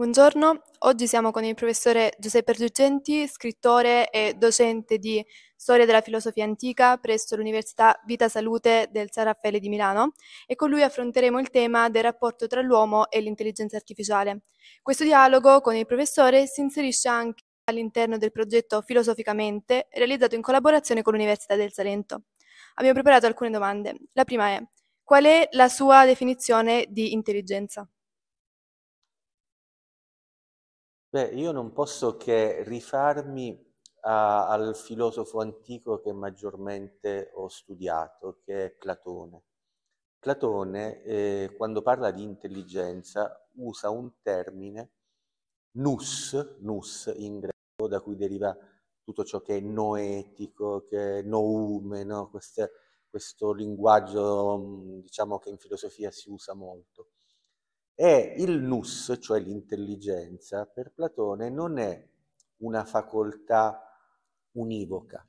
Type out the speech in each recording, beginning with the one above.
Buongiorno, oggi siamo con il professore Giuseppe Giugenti, scrittore e docente di Storia della filosofia antica presso l'Università Vita Salute del San Raffaele di Milano e con lui affronteremo il tema del rapporto tra l'uomo e l'intelligenza artificiale. Questo dialogo con il professore si inserisce anche all'interno del progetto Filosoficamente, realizzato in collaborazione con l'Università del Salento. Abbiamo preparato alcune domande. La prima è, qual è la sua definizione di intelligenza? Beh, io non posso che rifarmi a, al filosofo antico che maggiormente ho studiato, che è Platone. Platone, eh, quando parla di intelligenza, usa un termine, nous, nous in greco, da cui deriva tutto ciò che è noetico, che è noume, no? Queste, questo linguaggio mm, diciamo, che in filosofia si usa molto. E il nous, cioè l'intelligenza, per Platone non è una facoltà univoca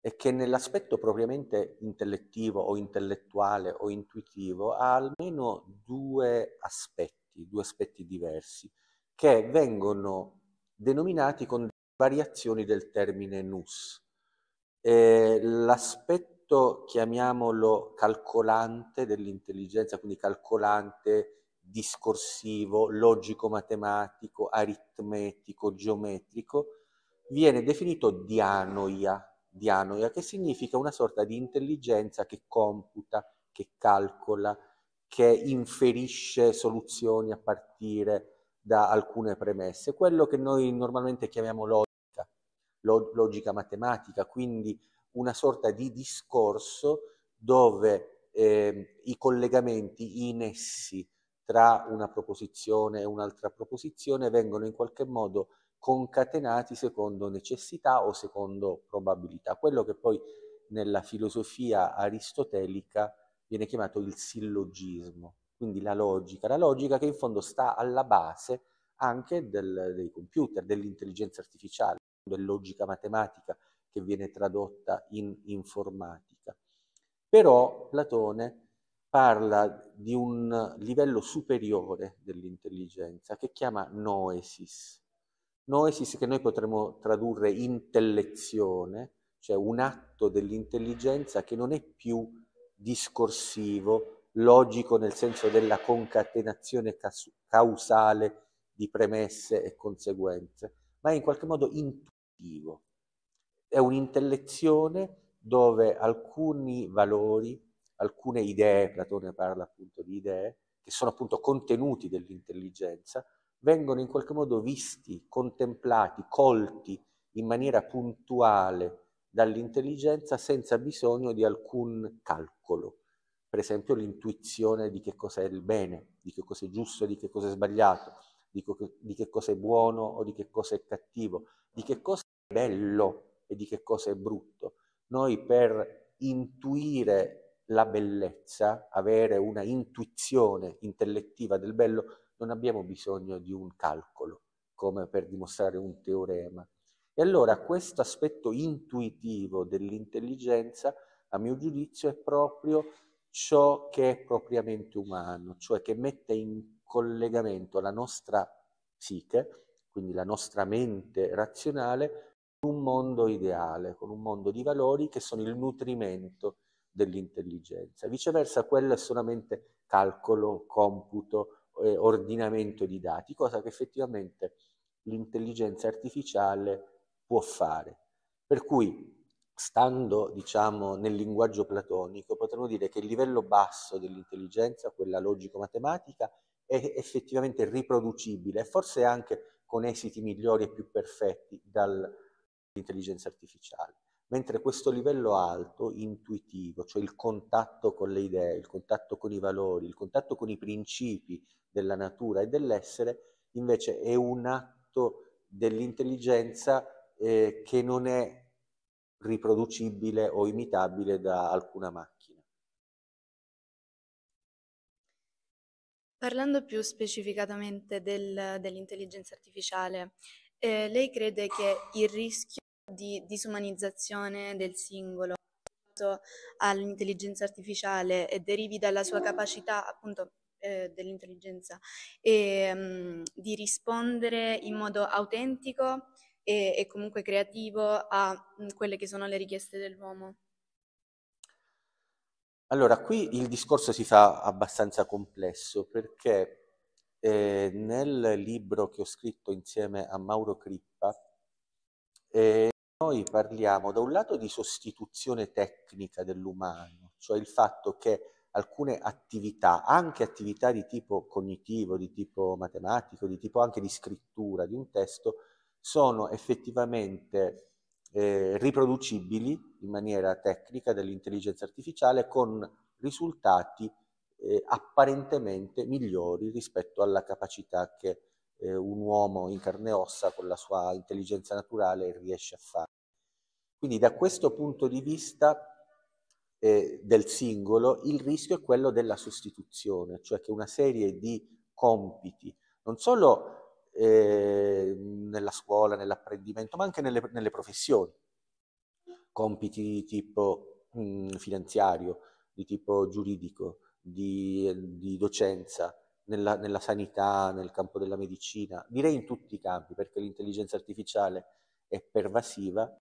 è che nell'aspetto propriamente intellettivo o intellettuale o intuitivo ha almeno due aspetti, due aspetti diversi, che vengono denominati con variazioni del termine nous. Eh, l'aspetto, chiamiamolo, calcolante dell'intelligenza, quindi calcolante, discorsivo, logico-matematico, aritmetico, geometrico, viene definito dianoia, dianoia, che significa una sorta di intelligenza che computa, che calcola, che inferisce soluzioni a partire da alcune premesse, quello che noi normalmente chiamiamo logica, log- logica matematica, quindi una sorta di discorso dove eh, i collegamenti, i nessi tra una proposizione e un'altra proposizione vengono in qualche modo concatenati secondo necessità o secondo probabilità, quello che poi nella filosofia aristotelica viene chiamato il sillogismo, quindi la logica, la logica che in fondo sta alla base anche del, dei computer, dell'intelligenza artificiale, della logica matematica che viene tradotta in informatica. Però Platone parla di un livello superiore dell'intelligenza che chiama noesis. Noesis che noi potremmo tradurre intellezione, cioè un atto dell'intelligenza che non è più discorsivo, logico nel senso della concatenazione causale di premesse e conseguenze, ma è in qualche modo intuitivo. È un'intellezione dove alcuni valori, alcune idee, Platone parla appunto di idee, che sono appunto contenuti dell'intelligenza, vengono in qualche modo visti, contemplati, colti in maniera puntuale dall'intelligenza senza bisogno di alcun calcolo. Per esempio l'intuizione di che cosa è il bene, di che cosa è giusto, di che cosa è sbagliato, di, co- di che cos'è buono o di che cosa è cattivo, di che cosa è bello e di che cosa è brutto. Noi per intuire la bellezza, avere una intuizione intellettiva del bello, non abbiamo bisogno di un calcolo come per dimostrare un teorema. E allora questo aspetto intuitivo dell'intelligenza, a mio giudizio, è proprio ciò che è propriamente umano, cioè che mette in collegamento la nostra psiche, quindi la nostra mente razionale, con un mondo ideale, con un mondo di valori che sono il nutrimento dell'intelligenza. Viceversa, quello è solamente calcolo, computo, eh, ordinamento di dati, cosa che effettivamente l'intelligenza artificiale può fare. Per cui, stando diciamo, nel linguaggio platonico, potremmo dire che il livello basso dell'intelligenza, quella logico-matematica, è effettivamente riproducibile forse anche con esiti migliori e più perfetti dall'intelligenza artificiale mentre questo livello alto, intuitivo, cioè il contatto con le idee, il contatto con i valori, il contatto con i principi della natura e dell'essere, invece è un atto dell'intelligenza eh, che non è riproducibile o imitabile da alcuna macchina. Parlando più specificatamente del, dell'intelligenza artificiale, eh, lei crede che il rischio di disumanizzazione del singolo all'intelligenza artificiale e derivi dalla sua capacità appunto eh, dell'intelligenza e, ehm, mh, di rispondere in modo autentico e, e comunque creativo a mh, mm, quelle che sono le richieste dell'uomo. Allora, qui il discorso si fa abbastanza complesso perché eh, nel libro che ho scritto insieme a Mauro Crippa eh, noi parliamo da un lato di sostituzione tecnica dell'umano, cioè il fatto che alcune attività, anche attività di tipo cognitivo, di tipo matematico, di tipo anche di scrittura di un testo, sono effettivamente eh, riproducibili in maniera tecnica dall'intelligenza artificiale con risultati eh, apparentemente migliori rispetto alla capacità che eh, un uomo in carne e ossa con la sua intelligenza naturale riesce a fare. Quindi da questo punto di vista eh, del singolo il rischio è quello della sostituzione, cioè che una serie di compiti, non solo eh, nella scuola, nell'apprendimento, ma anche nelle, nelle professioni, compiti di tipo mh, mm, finanziario, di tipo giuridico, di, eh, di docenza, nella, nella, sanità, nel campo della medicina, direi in tutti i campi, perché l'intelligenza artificiale è pervasiva,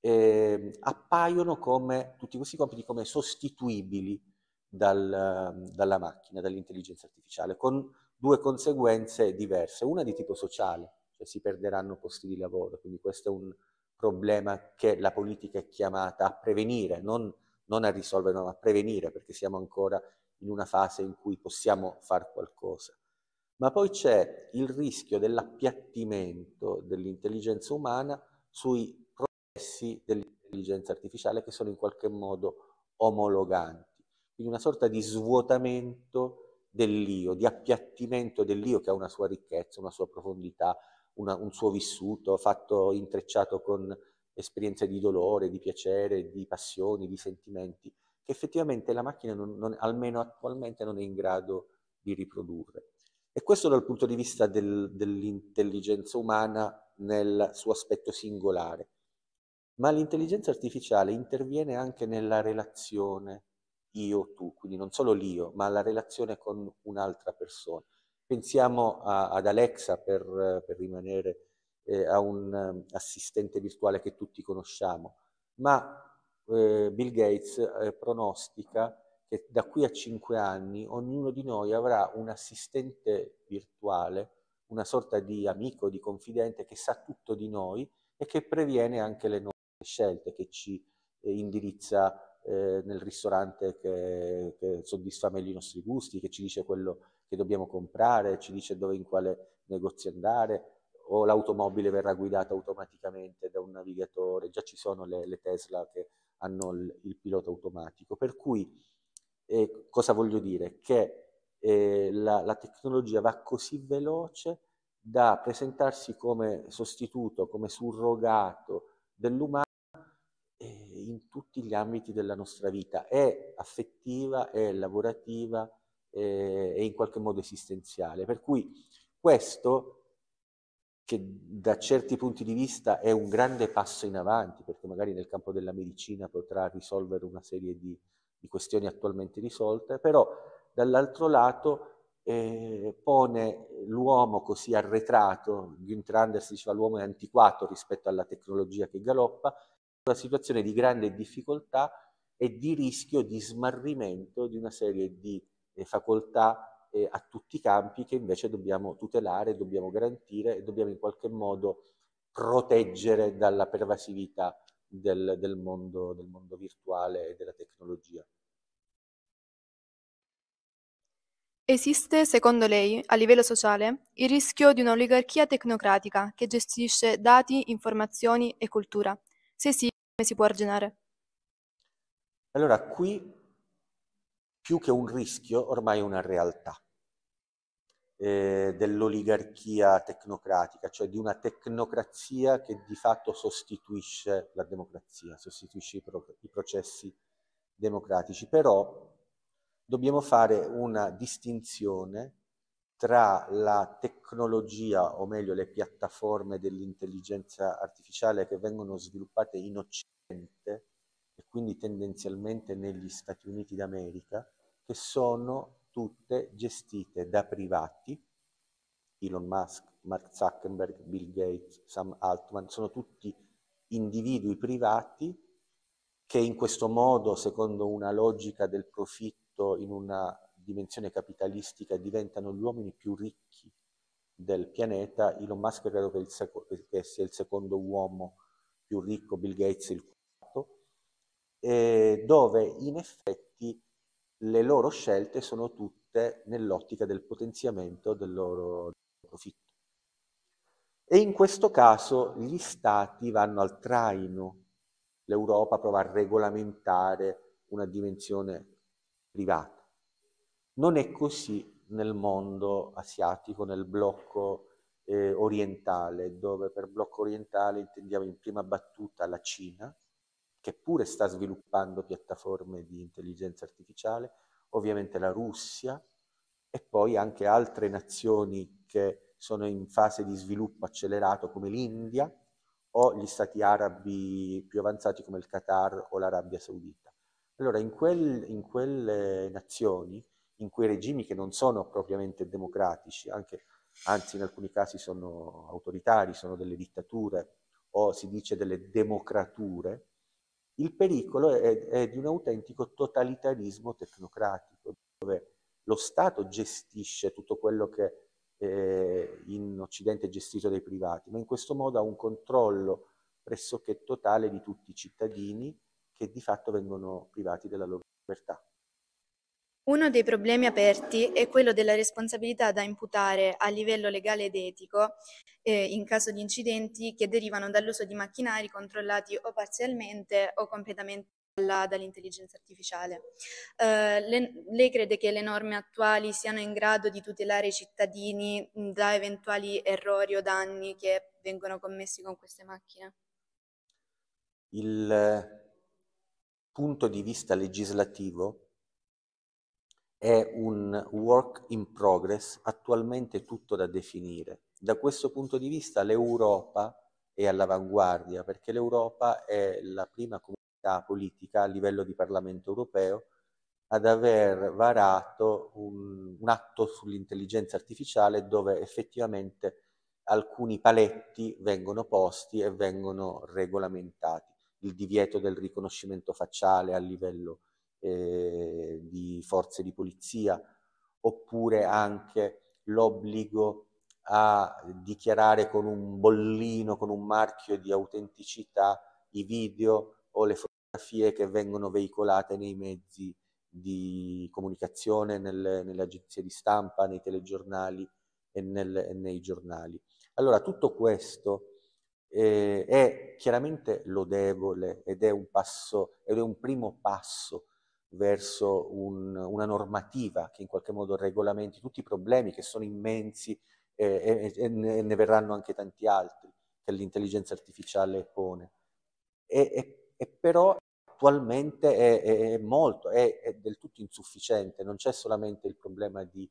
eh, appaiono come tutti questi compiti come sostituibili dal, dalla macchina, dall'intelligenza artificiale, con due conseguenze diverse, una di tipo sociale, cioè si perderanno posti di lavoro, quindi questo è un problema che la politica è chiamata a prevenire, non, non a risolvere, ma a prevenire, perché siamo ancora in una fase in cui possiamo fare qualcosa. Ma poi c'è il rischio dell'appiattimento dell'intelligenza umana sui processi dell'intelligenza artificiale che sono in qualche modo omologanti, quindi una sorta di svuotamento dell'io, di appiattimento dell'io che ha una sua ricchezza, una sua profondità, una, un suo vissuto fatto intrecciato con esperienze di dolore, di piacere, di passioni, di sentimenti che effettivamente la macchina, non, non, almeno attualmente, non è in grado di riprodurre. E questo dal punto di vista del, dell'intelligenza umana nel suo aspetto singolare. Ma l'intelligenza artificiale interviene anche nella relazione io-tu, quindi non solo l'io, ma la relazione con un'altra persona. Pensiamo a, ad Alexa per, per rimanere eh, a un eh, assistente virtuale che tutti conosciamo, ma eh, Bill Gates eh, pronostica che da qui a cinque anni ognuno di noi avrà un assistente virtuale, una sorta di amico, di confidente che sa tutto di noi e che previene anche le nostre scelte, che ci eh, indirizza eh, nel ristorante che, che soddisfa meglio i nostri gusti, che ci dice quello che dobbiamo comprare, ci dice dove in quale negozio andare, o l'automobile verrà guidata automaticamente da un navigatore, già ci sono le, le Tesla che hanno il, il pilota automatico. Per cui eh, cosa voglio dire? Che eh, la, la, tecnologia va così veloce da presentarsi come sostituto, come surrogato dell'umano eh, in tutti gli ambiti della nostra vita, è affettiva, è lavorativa, eh, è in qualche modo esistenziale. Per cui questo che da certi punti di vista è un grande passo in avanti, perché magari nel campo della medicina potrà risolvere una serie di, di questioni attualmente risolte, però dall'altro lato eh, pone l'uomo così arretrato, Günther Anders diceva l'uomo è antiquato rispetto alla tecnologia che galoppa, una situazione di grande difficoltà e di rischio di smarrimento di una serie di eh, facoltà eh, a tutti i campi che invece dobbiamo tutelare, dobbiamo garantire e dobbiamo in qualche modo proteggere dalla pervasività del, del, mondo, del mondo virtuale e della tecnologia. Esiste, secondo lei, a livello sociale, il rischio di un'oligarchia tecnocratica che gestisce dati, informazioni e cultura? Se sì, come si può arginare? Allora, qui più che un rischio, ormai una realtà eh, dell'oligarchia tecnocratica, cioè di una tecnocrazia che di fatto sostituisce la democrazia, sostituisce i, pro i processi democratici. Però dobbiamo fare una distinzione tra la tecnologia, o meglio le piattaforme dell'intelligenza artificiale che vengono sviluppate in Occidente, e quindi tendenzialmente negli Stati Uniti d'America, che sono tutte gestite da privati, Elon Musk, Mark Zuckerberg, Bill Gates, Sam Altman, sono tutti individui privati che in questo modo, secondo una logica del profitto in una dimensione capitalistica, diventano gli uomini più ricchi del pianeta. Elon Musk credo che, il seco- che sia il secondo uomo più ricco, Bill Gates il eh, dove in effetti le loro scelte sono tutte nell'ottica del potenziamento del loro profitto. E in questo caso gli stati vanno al traino, l'Europa prova a regolamentare una dimensione privata. Non è così nel mondo asiatico, nel blocco eh, orientale, dove per blocco orientale intendiamo in prima battuta la Cina, che pure sta sviluppando piattaforme di intelligenza artificiale, ovviamente la Russia e poi anche altre nazioni che sono in fase di sviluppo accelerato come l'India o gli stati arabi più avanzati come il Qatar o l'Arabia Saudita. Allora, in, quel, in quelle nazioni, in quei regimi che non sono propriamente democratici, anche, anzi in alcuni casi sono autoritari, sono delle dittature o si dice delle democrature, il pericolo è, è di un autentico totalitarismo tecnocratico, dove lo Stato gestisce tutto quello che eh, in Occidente è gestito dai privati, ma in questo modo ha un controllo pressoché totale di tutti i cittadini che di fatto vengono privati della loro libertà. Uno dei problemi aperti è quello della responsabilità da imputare a livello legale ed etico eh, in caso di incidenti che derivano dall'uso di macchinari controllati o parzialmente o completamente dall'intelligenza artificiale. Eh, le, lei crede che le norme attuali siano in grado di tutelare i cittadini mm, da eventuali errori o danni che vengono commessi con queste macchine? Il eh, punto di vista legislativo è un work in progress, attualmente tutto da definire. Da questo punto di vista l'Europa è all'avanguardia perché l'Europa è la prima comunità politica a livello di Parlamento europeo ad aver varato un, un atto sull'intelligenza artificiale dove effettivamente alcuni paletti vengono posti e vengono regolamentati. Il divieto del riconoscimento facciale a livello europeo eh, di forze di polizia, oppure anche l'obbligo a dichiarare con un bollino, con un marchio di autenticità i video o le fotografie che vengono veicolate nei mezzi di comunicazione, nelle, nelle agenzie di stampa, nei telegiornali e, nel, e nei giornali. Allora, tutto questo eh, è chiaramente lodevole ed è un passo, ed è un primo passo verso un, una normativa che in qualche modo regolamenti tutti i problemi che sono immensi eh, e, e, ne verranno anche tanti altri che l'intelligenza artificiale pone. E, e, e però attualmente è, è, è molto, è, è, del tutto insufficiente, non c'è solamente il problema di,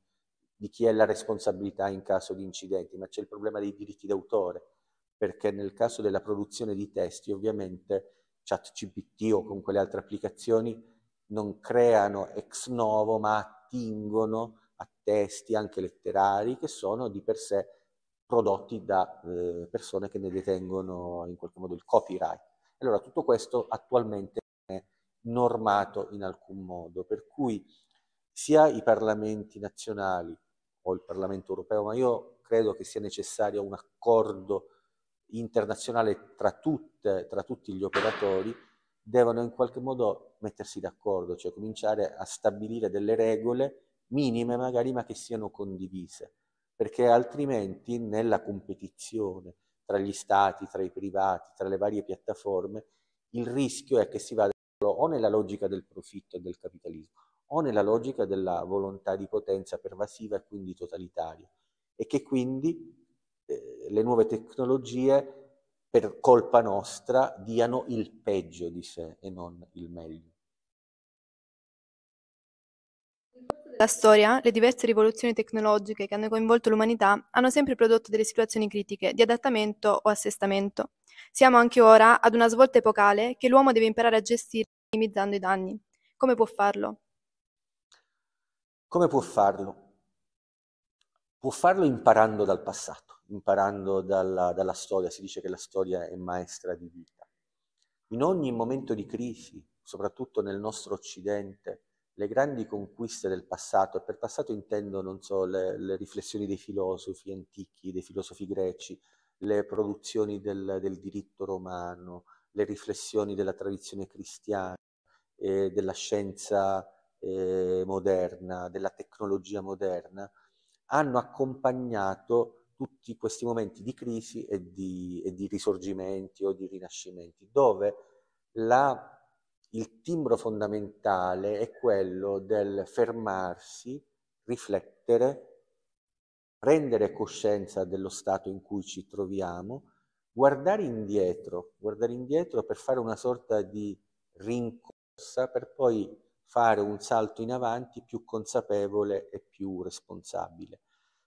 di chi è la responsabilità in caso di incidenti, ma c'è il problema dei diritti d'autore, perché nel caso della produzione di testi ovviamente ChatGPT o comunque le altre applicazioni non creano ex novo, ma attingono a testi anche letterari che sono di per sé prodotti da eh, persone che ne detengono in qualche modo il copyright. Allora tutto questo attualmente è normato in alcun modo, per cui sia i parlamenti nazionali o il Parlamento europeo, ma io credo che sia necessario un accordo internazionale tra, tutte, tra tutti gli operatori devono in qualche modo mettersi d'accordo, cioè cominciare a stabilire delle regole minime magari ma che siano condivise, perché altrimenti nella competizione tra gli stati, tra i privati, tra le varie piattaforme, il rischio è che si vada o nella logica del profitto e del capitalismo o nella logica della volontà di potenza pervasiva e quindi totalitaria e che quindi eh, le nuove tecnologie per colpa nostra, diano il peggio di sé e non il meglio. La storia, le diverse rivoluzioni tecnologiche che hanno coinvolto l'umanità hanno sempre prodotto delle situazioni critiche di adattamento o assestamento. Siamo anche ora ad una svolta epocale che l'uomo deve imparare a gestire minimizzando i danni. Come può farlo? Come può farlo? Può farlo imparando dal passato imparando dalla, dalla storia, si dice che la storia è maestra di vita. In ogni momento di crisi, soprattutto nel nostro Occidente, le grandi conquiste del passato, e per passato intendo, non so, le, le riflessioni dei filosofi antichi, dei filosofi greci, le produzioni del, del diritto romano, le riflessioni della tradizione cristiana, eh, della scienza eh, moderna, della tecnologia moderna, hanno accompagnato tutti questi momenti di crisi e di, e di risorgimenti o di rinascimenti, dove la, il timbro fondamentale è quello del fermarsi, riflettere, prendere coscienza dello stato in cui ci troviamo, guardare indietro, guardare indietro per fare una sorta di rincorsa per poi fare un salto in avanti più consapevole e più responsabile.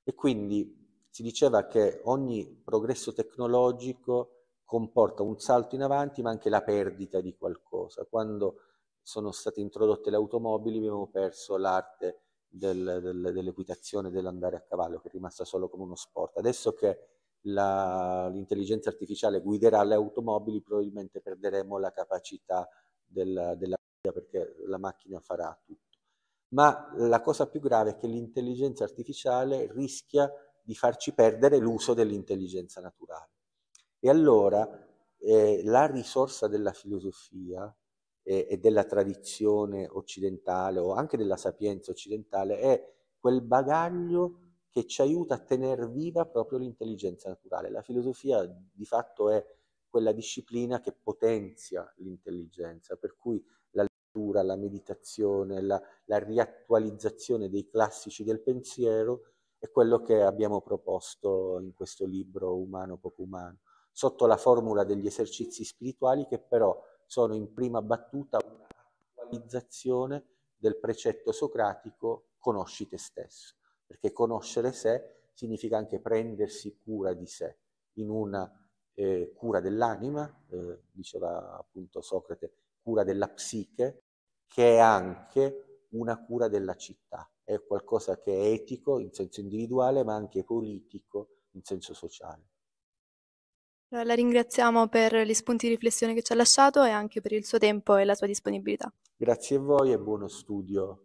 E quindi si diceva che ogni progresso tecnologico comporta un salto in avanti ma anche la perdita di qualcosa. Quando sono state introdotte le automobili abbiamo perso l'arte del, del, dell'equitazione, dell'andare a cavallo, che è rimasta solo come uno sport. Adesso che la, l'intelligenza artificiale guiderà le automobili, probabilmente perderemo la capacità del, della guida perché la macchina farà tutto. Ma la cosa più grave è che l'intelligenza artificiale rischia di farci perdere l'uso dell'intelligenza naturale. E allora eh, la risorsa della filosofia eh, e della tradizione occidentale o anche della sapienza occidentale è quel bagaglio che ci aiuta a tenere viva proprio l'intelligenza naturale. La filosofia di fatto è quella disciplina che potenzia l'intelligenza, per cui la lettura, la meditazione, la, la riattualizzazione dei classici del pensiero è quello che abbiamo proposto in questo libro Umano poco umano, sotto la formula degli esercizi spirituali che però sono in prima battuta un'attualizzazione del precetto socratico conosci te stesso, perché conoscere sé significa anche prendersi cura di sé in una eh, cura dell'anima, eh, diceva appunto Socrate, cura della psiche, che è anche una cura della città, è qualcosa che è etico in senso individuale ma anche politico in senso sociale. La ringraziamo per gli spunti di riflessione che ci ha lasciato e anche per il suo tempo e la sua disponibilità. Grazie a voi e buono studio